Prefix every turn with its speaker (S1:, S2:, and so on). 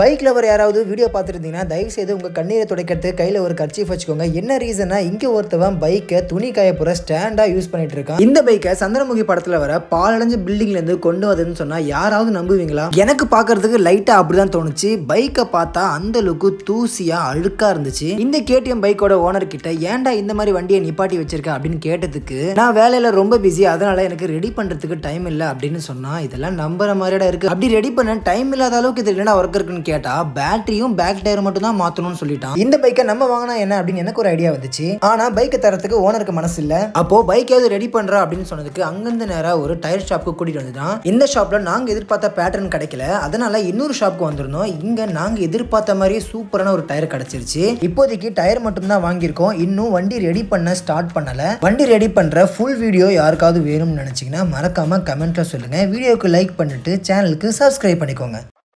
S1: bike lower யாராவது video பார்த்துருந்தீங்கன்னா தயவு செய்து உங்கள் கண்ணீரை துடைக்கிறதுக்கு கையில் ஒரு கர்ச்சீஃப் வச்சுக்கோங்க என்ன ரீசனாக இங்கே ஒருத்தவன் பைக்கை துணி காயப்புற ஸ்டாண்டாக யூஸ் பண்ணிட்டு இருக்கான் இந்த பைக்கை சந்திரமுகி படத்தில் வர பாலடைஞ்ச பில்டிங்லேருந்து கொண்டு வந்ததுன்னு சொன்னால் யாராவது நம்புவீங்களா எனக்கு பார்க்கறதுக்கு லைட்டாக அப்படி தான் தோணுச்சு பைக்கை பார்த்தா அந்த லுக்கு தூசியாக அழுக்காக இருந்துச்சு இந்த கேடிஎம் பைக்கோட ஓனர் கிட்ட ஏன்டா இந்த மாதிரி வண்டியை நிப்பாட்டி வச்சிருக்க அப்படின்னு கேட்டதுக்கு நான் வேலையில் ரொம்ப பிஸி அதனால எனக்கு ரெடி பண்ணுறதுக்கு டைம் இல்லை அப்படின்னு சொன்னால் இதெல்லாம் நம்புற மாதிரியாக இருக்குது அப்படி ரெடி பண்ண டைம் இல்லாத அளவுக்கு இது என்னடா ஒர்க் இருக்குன்னு கேட்டால் பேட்டரியும் பேக் டயர் மட்டும் தான் மாற்றணும்னு சொல்லிட்டான் இந்த பைக்கை நம்ம வாங்கினா என்ன அப்படின்னு எனக்கு ஒரு ஐடியா வந்துச்சு ஆனால் பைக்கை தரத்துக்கு ஓனருக்கு மனசு இல்லை அப்போது பைக்காவது ரெடி பண்ணுறா அப்படின்னு சொன்னதுக்கு அங்கேருந்து நேராக ஒரு டயர் ஷாப்புக்கு கூட்டிகிட்டு வந்துட்டான் இந்த ஷாப்பில் நாங்கள் எதிர்பார்த்த பேட்டர்ன் கிடைக்கல அதனால் இன்னொரு ஷாப்க்கு வந்திருந்தோம் இங்கே நாங்கள் எதிர்பார்த்த மாதிரியே சூப்பரான ஒரு டயர் கிடச்சிருச்சு இப்போதைக்கு டயர் மட்டும் தான் வாங்கியிருக்கோம் இன்னும் வண்டி ரெடி பண்ண ஸ்டார்ட் பண்ணலை வண்டி ரெடி பண்ணுற ஃபுல் வீடியோ யாருக்காவது வேணும்னு நினச்சிங்கன்னா மறக்காமல் கமெண்ட்டில் சொல்லுங்கள் வீடியோக்கு லைக் பண்ணிவிட்டு சேனலுக்கு சப்ஸ்கிரைப் பண்ணிக்கோங்க